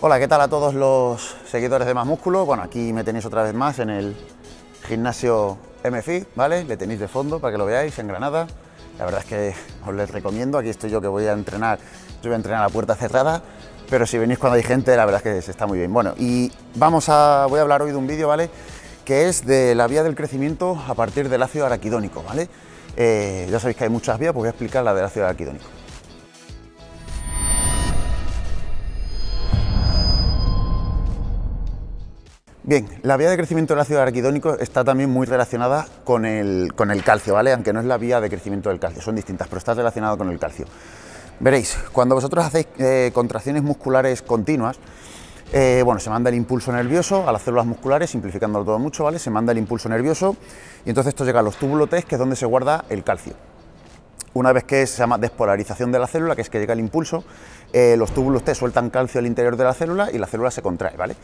Hola, ¿qué tal a todos los seguidores de Más Músculo? Bueno, aquí me tenéis otra vez más en el gimnasio MFI, ¿vale? Le tenéis de fondo para que lo veáis en Granada. La verdad es que os les recomiendo, aquí estoy yo que voy a entrenar, yo voy a entrenar a puerta cerrada, pero si venís cuando hay gente, la verdad es que se está muy bien. Bueno, y vamos a, voy a hablar hoy de un vídeo, ¿vale? Que es de la vía del crecimiento a partir del ácido araquidónico, ¿vale? Eh, ya sabéis que hay muchas vías, pues voy a explicar la del ácido araquidónico. Bien, la vía de crecimiento del ácido arquidónico está también muy relacionada con el, calcio, ¿vale? Aunque no es la vía de crecimiento del calcio, son distintas, pero está relacionada con el calcio. Veréis, cuando vosotros hacéis eh, contracciones musculares continuas, eh, bueno, se manda el impulso nervioso a las células musculares, simplificándolo todo mucho, ¿vale? Se manda el impulso nervioso y entonces esto llega a los túbulos T, que es donde se guarda el calcio. Una vez que se llama despolarización de la célula, que es que llega el impulso, eh, los túbulos T sueltan calcio al interior de la célula y la célula se contrae, ¿vale?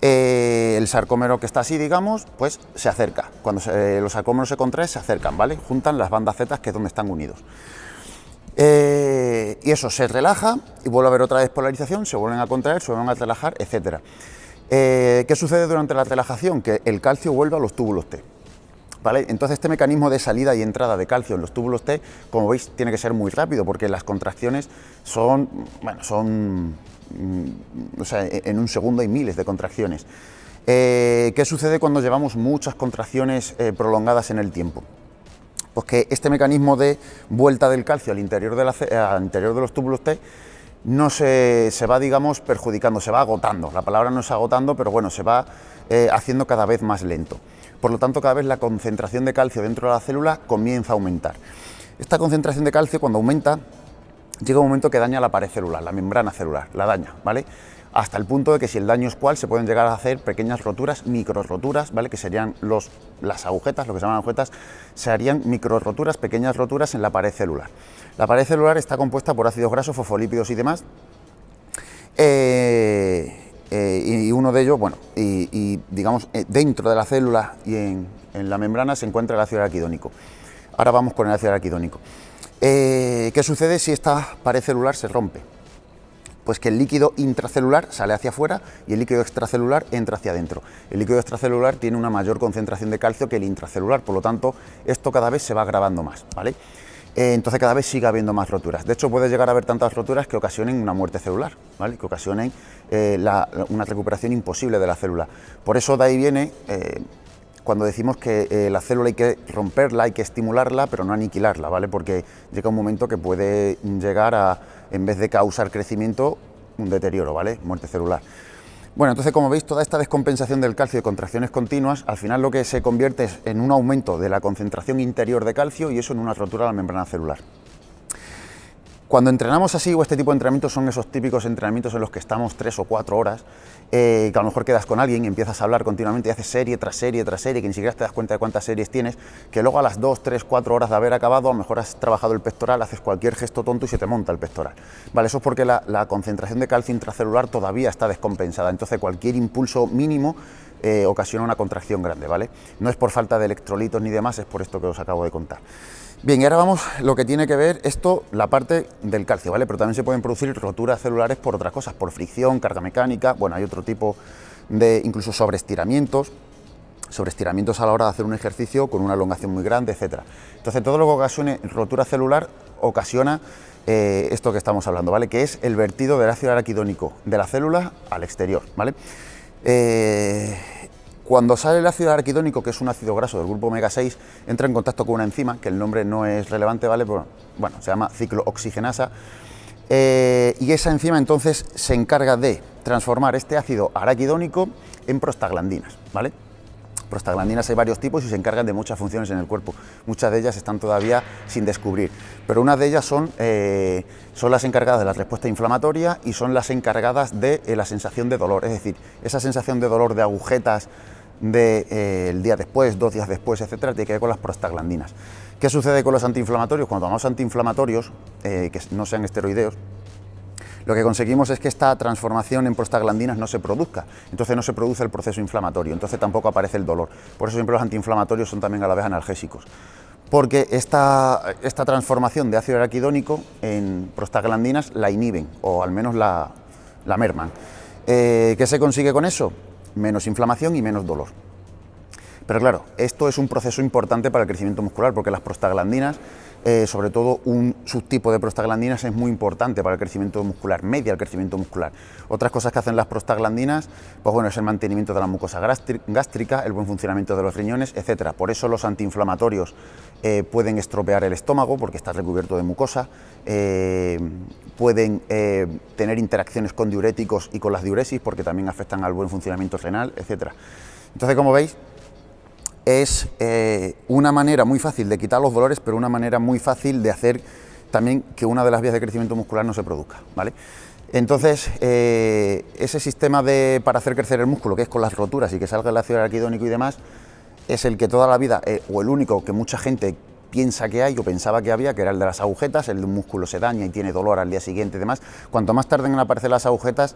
Eh, el sarcómero que está así, digamos, pues se acerca. Cuando eh, los sarcómeros se contraen, se acercan, ¿vale? Juntan las bandas Z, que es donde están unidos. Eh, y eso se relaja y vuelve a haber otra despolarización, se vuelven a contraer, se vuelven a relajar, etcétera... ¿Qué sucede durante la relajación? Que el calcio vuelve a los túbulos T. ¿Vale? Entonces este mecanismo de salida y entrada de calcio en los túbulos T, como veis, tiene que ser muy rápido porque las contracciones son, bueno, son Mm, o e-, en un segundo hay miles de contracciones. Eh, ¿Qué sucede cuando llevamos muchas contracciones eh, prolongadas en el tiempo? Pues que este mecanismo de vuelta del calcio al interior de, de los túbulos T no se, va, digamos, perjudicando, se va agotando. La palabra no es agotando, pero bueno, se va eh, haciendo cada vez más lento. Por lo tanto, cada vez la concentración de calcio dentro de la célula comienza a aumentar. Esta concentración de calcio, cuando aumenta, llega un momento que daña la pared celular, la membrana celular, la daña, ¿vale? Hasta el punto de que si el daño es cual, se pueden llegar a hacer pequeñas roturas, micro roturas, ¿vale? Que serían los, las agujetas, lo que se llaman agujetas, se harían micro roturas, pequeñas roturas en la pared celular. La pared celular está compuesta por ácidos grasos, fosfolípidos y demás. Eh, eh, y uno de ellos, bueno, y, digamos, eh, dentro de la célula y en, en, la membrana se encuentra el ácido araquidónico. Ahora vamos con el ácido araquidónico. Eh, ¿Qué sucede si esta pared celular se rompe? Pues que el líquido intracelular sale hacia afuera y el líquido extracelular entra hacia adentro. El líquido extracelular tiene una mayor concentración de calcio que el intracelular, por lo tanto, esto cada vez se va agravando más, ¿vale? Eh, entonces cada vez sigue habiendo más roturas. De hecho, puede llegar a haber tantas roturas que ocasionen una muerte celular, ¿vale? Que ocasionen eh, una recuperación imposible de la célula. Por eso de ahí viene cuando decimos que eh, la célula hay que romperla, hay que estimularla, pero no aniquilarla, ¿vale? Porque llega un momento que puede llegar a, en vez de causar crecimiento, un deterioro, ¿vale? Muerte celular. Bueno, entonces como veis, toda esta descompensación del calcio y contracciones continuas, al final lo que se convierte es en un aumento de la concentración interior de calcio y eso en una rotura de la membrana celular. Cuando entrenamos así o este tipo de entrenamientos son esos típicos entrenamientos en los que estamos tres o cuatro horas, eh, que a lo mejor quedas con alguien y empiezas a hablar continuamente y haces serie tras serie tras serie, que ni siquiera te das cuenta de cuántas series tienes, que luego a las dos, tres, cuatro horas de haber acabado, a lo mejor has trabajado el pectoral, haces cualquier gesto tonto y se te monta el pectoral. Vale, eso es porque la, concentración de calcio intracelular todavía está descompensada, entonces cualquier impulso mínimo eh, ocasiona una contracción grande, ¿vale? No es por falta de electrolitos ni demás, es por esto que os acabo de contar. Bien, ahora vamos lo que tiene que ver esto, la parte del calcio, ¿vale? Pero también se pueden producir roturas celulares por otras cosas, por fricción, carga mecánica, bueno, hay otro tipo de incluso sobreestiramientos, sobreestiramientos a la hora de hacer un ejercicio con una elongación muy grande, etcétera. Entonces, todo lo que ocasione rotura celular ocasiona eh, esto que estamos hablando, ¿vale? Que es el vertido del ácido araquidónico de la célula al exterior, ¿vale? Eh, cuando sale el ácido araquidónico... que es un ácido graso del grupo omega 6, entra en contacto con una enzima, que el nombre no es relevante, ¿vale? bueno, se llama ciclooxigenasa. Eh, y esa enzima entonces se encarga de transformar este ácido araquidónico en prostaglandinas, ¿vale? Prostaglandinas hay varios tipos y se encargan de muchas funciones en el cuerpo. Muchas de ellas están todavía sin descubrir, pero una de ellas son, eh, son las encargadas de la respuesta inflamatoria y son las encargadas de eh, la sensación de dolor. Es decir, esa sensación de dolor de agujetas del eh, día después, dos días después, etcétera, tiene que ver con las prostaglandinas. ¿Qué sucede con los antiinflamatorios? Cuando tomamos antiinflamatorios, eh, que no sean esteroideos, lo que conseguimos es que esta transformación en prostaglandinas no se produzca. Entonces no se produce el proceso inflamatorio, entonces tampoco aparece el dolor. Por eso siempre los antiinflamatorios son también a la vez analgésicos. Porque esta, transformación de ácido araquidónico en prostaglandinas la inhiben, o al menos la, la merman. Eh, ¿Qué se consigue con eso? menos inflamación y menos dolor. Pero claro, esto es un proceso importante para el crecimiento muscular porque las prostaglandinas eh, sobre todo un subtipo de prostaglandinas es muy importante para el crecimiento muscular, media el crecimiento muscular. Otras cosas que hacen las prostaglandinas, pues bueno, es el mantenimiento de la mucosa gástrica, el buen funcionamiento de los riñones, etcétera. Por eso los antiinflamatorios eh, pueden estropear el estómago porque está recubierto de mucosa, eh, pueden tener interacciones con diuréticos y con las diuresis porque también afectan al buen funcionamiento renal, etcétera. Entonces, como veis, es eh, una manera muy fácil de quitar los dolores, pero una manera muy fácil de hacer también que una de las vías de crecimiento muscular no se produzca, ¿vale? Entonces, eh, ese sistema de, para hacer crecer el músculo, que es con las roturas y que salga el ácido arquidónico y demás, es el que toda la vida, eh, o el único que mucha gente piensa que hay o pensaba que había, que era el de las agujetas, el de un músculo se daña y tiene dolor al día siguiente y demás. Cuanto más tarde en aparecer las agujetas,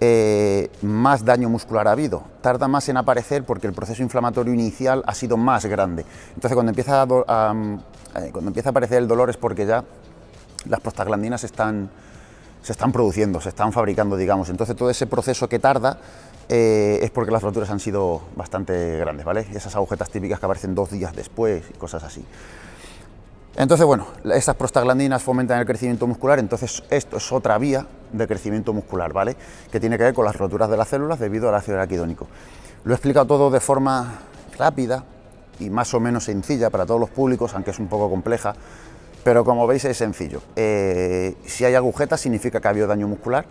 eh, más daño muscular ha habido. Tarda más en aparecer porque el proceso inflamatorio inicial ha sido más grande. Entonces, cuando empieza a, eh, cuando empieza a aparecer el dolor es porque ya las prostaglandinas están, se están produciendo, se están fabricando, digamos. Entonces, todo ese proceso que tarda eh, es porque las fracturas han sido bastante grandes, ¿vale? Esas agujetas típicas que aparecen dos días después y cosas así. Entonces, bueno, estas prostaglandinas fomentan el crecimiento muscular, entonces esto es otra vía de crecimiento muscular, ¿vale? Que tiene que ver con las roturas de las células debido al ácido araquidónico. Lo he explicado todo de forma rápida y más o menos sencilla para todos los públicos, aunque es un poco compleja, pero como veis es sencillo. Eh, si hay agujetas significa que ha habido daño muscular,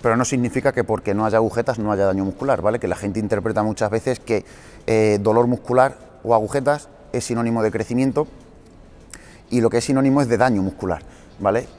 pero no significa que porque no haya agujetas no haya daño muscular, ¿vale? Que la gente interpreta muchas veces que eh, dolor muscular o agujetas es sinónimo de crecimiento y lo que es sinónimo es de daño muscular.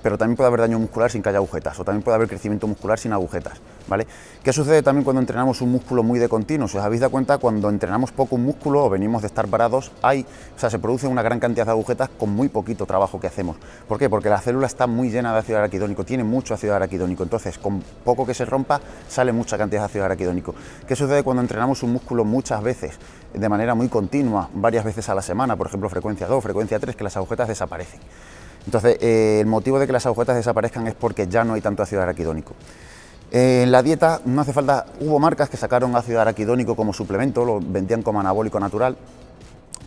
Pero también puede haber daño muscular sin que haya agujetas, o también puede haber crecimiento muscular sin agujetas, ¿vale? ¿Qué sucede también cuando entrenamos un músculo muy de continuo? Si os habéis dado cuenta, cuando entrenamos poco un músculo o venimos de estar parados, hay, o sea, se produce una gran cantidad de agujetas con muy poquito trabajo que hacemos. ¿Por qué? Porque la célula está muy llena de ácido araquidónico, tiene mucho ácido araquidónico, entonces con poco que se rompa sale mucha cantidad de ácido araquidónico. ¿Qué sucede cuando entrenamos un músculo muchas veces, de manera muy continua, varias veces a la semana, por ejemplo, frecuencia 2, frecuencia 3, que las agujetas desaparecen? Entonces, eh, el motivo de que las agujetas desaparezcan es porque ya no hay tanto ácido araquidónico. Eh, en la dieta no hace falta, hubo marcas que sacaron ácido araquidónico como suplemento, lo vendían como anabólico natural,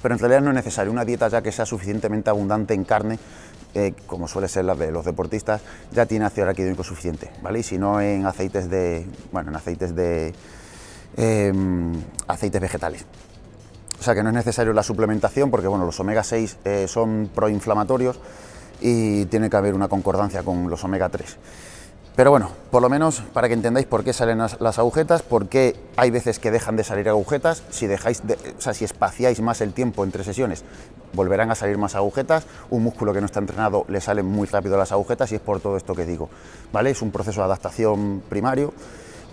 pero en realidad no es necesario una dieta ya que sea suficientemente abundante en carne, eh, como suele ser la de los deportistas, ya tiene ácido araquidónico suficiente, ¿vale? Y si no en aceites de, bueno, en aceites de, em, aceites vegetales. O sea que no es necesario la suplementación porque bueno, los omega 6 son proinflamatorios y tiene que haber una concordancia con los omega 3. Pero bueno, por lo menos para que entendáis por qué salen las, agujetas, por qué hay veces que dejan de salir agujetas, si dejáis, o sea, si espaciáis más el tiempo entre sesiones, volverán a salir más agujetas, un músculo que no está entrenado le salen muy rápido las agujetas y es por todo esto que digo, ¿vale? Es un proceso de adaptación primario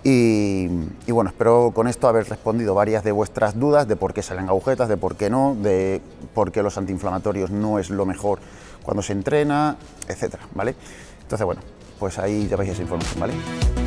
y, bueno, espero con esto haber respondido varias de vuestras dudas de por qué salen agujetas, de por qué no, de por qué los antiinflamatorios no es lo mejor cuando se entrena, etcétera, ¿vale? Entonces, bueno, pues ahí ya veis esa información, ¿vale?